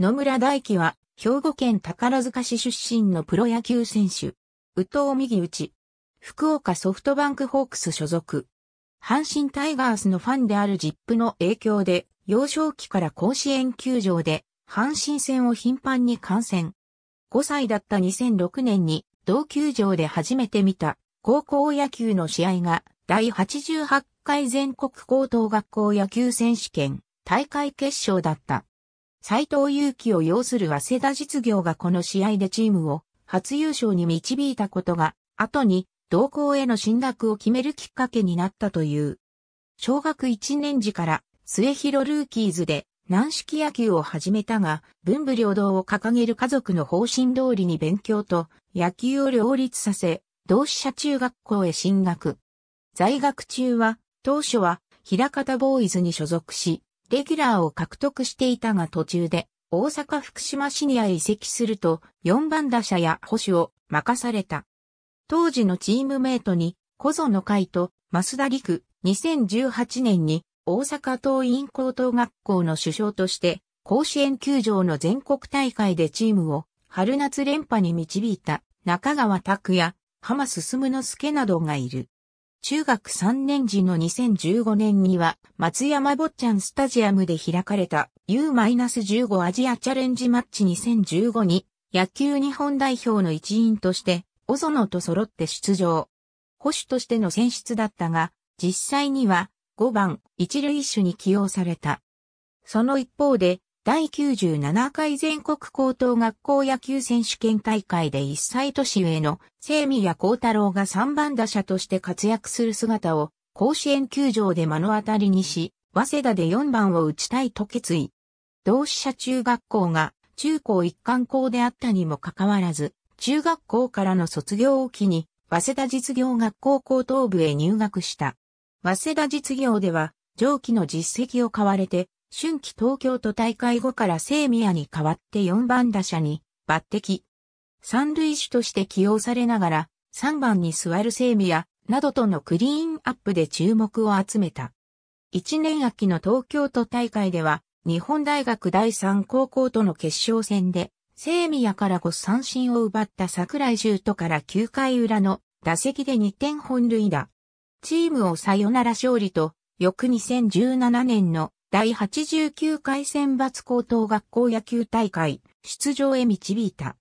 野村大輝は、兵庫県宝塚市出身のプロ野球選手。宇藤右内。福岡ソフトバンクホークス所属。阪神タイガースのファンであるジップの影響で、幼少期から甲子園球場で、阪神戦を頻繁に観戦。5歳だった2006年に、同球場で初めて見た、高校野球の試合が、第88回全国高等学校野球選手権、大会決勝だった。斎藤祐樹を要する早稲田実業がこの試合でチームを初優勝に導いたことが、後に同校への進学を決めるきっかけになったという。小学1年時から末広ルーキーズで軟式野球を始めたが、文武両道を掲げる家族の方針通りに勉強と野球を両立させ、同志社中学校へ進学。在学中は、当初は、平方ボーイズに所属し、レギュラーを獲得していたが途中で大阪福島市にへ移籍すると4番打者や保守を任された。当時のチームメイトに小園海と増田陸2018年に大阪桐蔭高等学校の首相として甲子園球場の全国大会でチームを春夏連覇に導いた中川拓也、浜進之助などがいる。中学3年時の2015年には、松山坊ちゃんスタジアムで開かれた U-15 アジアチャレンジマッチ2015に、野球日本代表の一員として、小園と揃って出場。保守としての選出だったが、実際には5番一塁手に起用された。その一方で、第97回全国高等学校野球選手権大会で一歳年上の生宮幸太郎が3番打者として活躍する姿を甲子園球場で目の当たりにし、早稲田で4番を打ちたいと決意。同志社中学校が中高一貫校であったにもかかわらず、中学校からの卒業を機に、早稲田実業学校高等部へ入学した。早稲田実業では、上記の実績を買われて、春季東京都大会後から清宮に代わって4番打者に抜擢。三塁手として起用されながら3番に座る清宮などとのクリーンアップで注目を集めた。1年秋の東京都大会では日本大学第3高校との決勝戦で清宮から5三振を奪った桜井修斗から9回裏の打席で2点本塁打。チームをサヨナラ勝利と翌2017年の第89回選抜高等学校野球大会出場へ導いた。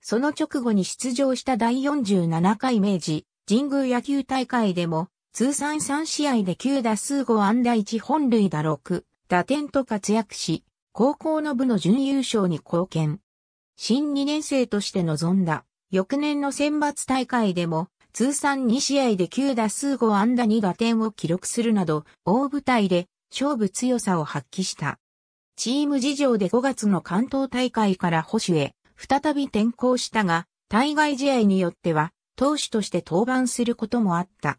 その直後に出場した第47回明治神宮野球大会でも通算3試合で9打数5安打1本塁打6打点と活躍し、高校の部の準優勝に貢献。新2年生として臨んだ翌年の選抜大会でも通算2試合で9打数5安打2打点を記録するなど大舞台で勝負強さを発揮した。チーム事情で5月の関東大会から保守へ再び転向したが、対外試合によっては投手として登板することもあった。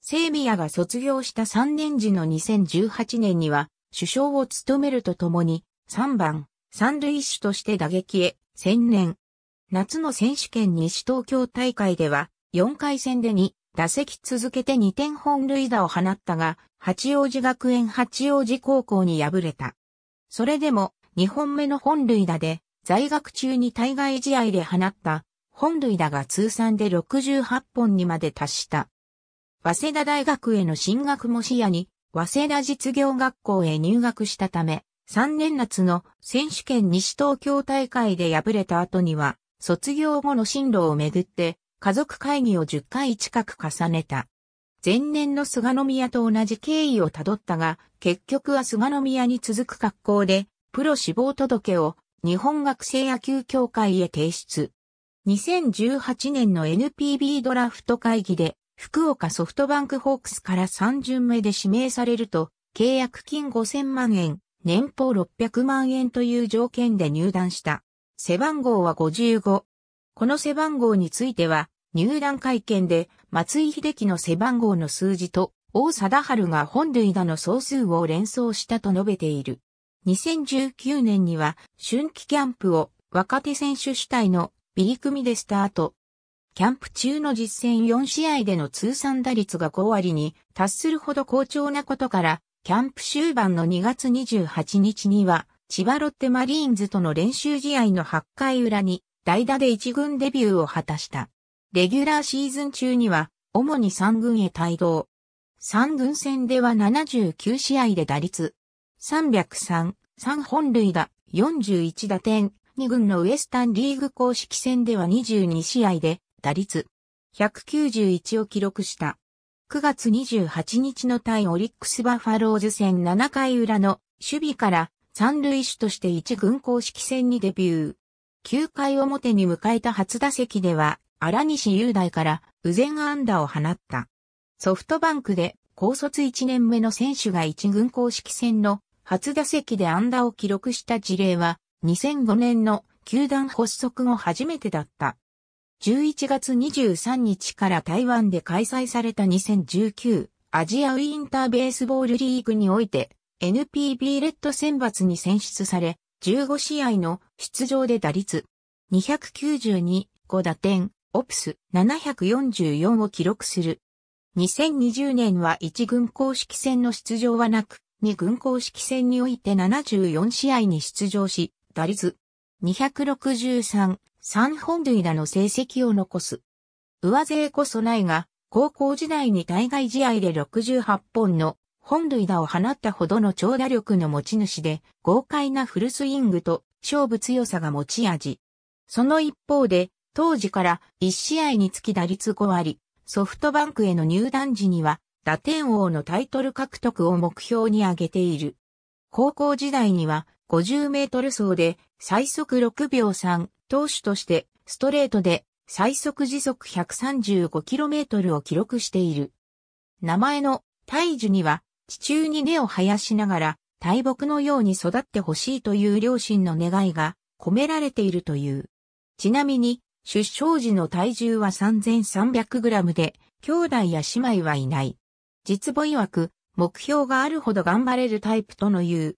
セービアが卒業した3年時の2018年には首相を務めるとともに3番、三塁手として打撃へ専念。夏の選手権西東京大会では4回戦で2、打席続けて2点本塁打を放ったが、八王子学園八王子高校に敗れた。それでも、2本目の本塁打で、在学中に対外試合で放った、本塁打が通算で68本にまで達した。早稲田大学への進学も視野に、早稲田実業学校へ入学したため、3年夏の選手権西東京大会で敗れた後には、卒業後の進路をめぐって家族会議を10回近く重ねた。前年の菅宮と同じ経緯をたどったが、結局は菅宮に続く格好で、プロ志望届を日本学生野球協会へ提出。2018年の NPB ドラフト会議で、福岡ソフトバンクホークスから3巡目で指名されると、契約金5000万円、年俸600万円という条件で入団した。背番号は55。この背番号については、入団会見で松井秀喜の背番号の数字と王貞治が本塁打の総数を連想したと述べている。2019年には春季キャンプを若手選手主体のビリ組でスタート。キャンプ中の実戦4試合での通算打率が5割に達するほど好調なことから、キャンプ終盤の2月28日には、千葉ロッテマリーンズとの練習試合の8回裏に代打で1軍デビューを果たした。レギュラーシーズン中には、主に3軍へ帯同。3軍戦では79試合で打率。303、3本塁打、41打点。2軍のウエスタンリーグ公式戦では22試合で、打率。191を記録した。9月28日の対オリックスバファローズ戦7回裏の守備から三塁手として1軍公式戦にデビュー。9回表に迎えた初打席では荒西雄大から右前安打を放った。ソフトバンクで高卒1年目の選手が1軍公式戦の初打席で安打を記録した事例は2005年の球団発足後初めてだった。11月23日から台湾で開催された2019アジアウィンターベースボールリーグにおいて NPB レッド選抜に選出され15試合の出場で打率292、5打点、オプス744を記録する。2020年は1軍公式戦の出場はなく、2軍公式戦において74試合に出場し、打率263、3本塁打の成績を残す。上勢こそないが、高校時代に対外試合で68本の本塁打を放ったほどの長打力の持ち主で、豪快なフルスイングと勝負強さが持ち味。その一方で、当時から1試合につき打率5割、ソフトバンクへの入団時には、打点王のタイトル獲得を目標に挙げている。高校時代には50メートル走で最速6秒3、投手としてストレートで最速時速 135km を記録している。名前の大樹には地中に根を生やしながら大木のように育ってほしいという両親の願いが込められているという。ちなみに出生時の体重は 3300g で、兄弟や姉妹はいない。実母曰く、目標があるほど頑張れるタイプとの言う。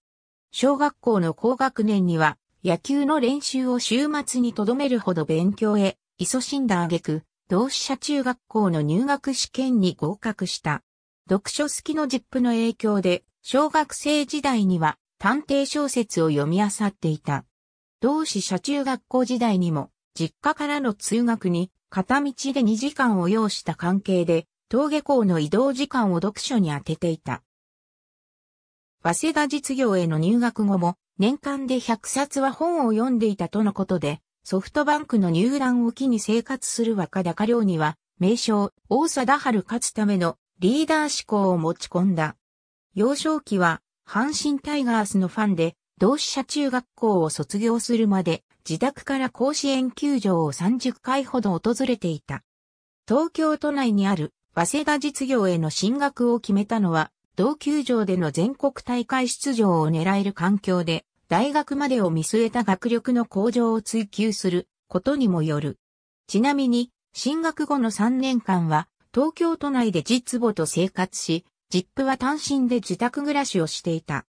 小学校の高学年には、野球の練習を週末に留めるほど勉強へ、勤しんだ挙句、同志社中学校の入学試験に合格した。読書好きのジップの影響で、小学生時代には探偵小説を読み漁っていた。同志社中学校時代にも実家からの通学に、片道で2時間を要した関係で、登下校の移動時間を読書に当てていた。早稲田実業への入学後も、年間で100冊は本を読んでいたとのことで、ソフトバンクの入団を機に生活する若高亮には、名称、大貞春勝つためのリーダー志向を持ち込んだ。幼少期は、阪神タイガースのファンで、同志社中学校を卒業するまで、自宅から甲子園球場を30回ほど訪れていた。東京都内にある早稲田実業への進学を決めたのは、同球場での全国大会出場を狙える環境で、大学までを見据えた学力の向上を追求することにもよる。ちなみに、進学後の3年間は、東京都内で実母と生活し、実父は単身で自宅暮らしをしていた。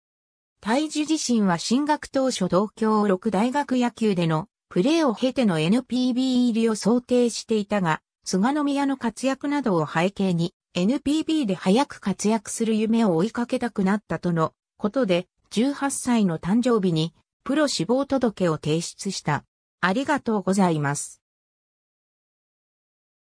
大樹自身は進学当初同郷6大学野球でのプレーを経ての NPB 入りを想定していたが、菅宮の活躍などを背景に NPB で早く活躍する夢を追いかけたくなったとのことで、18歳の誕生日にプロ志望届を提出した。ありがとうございます。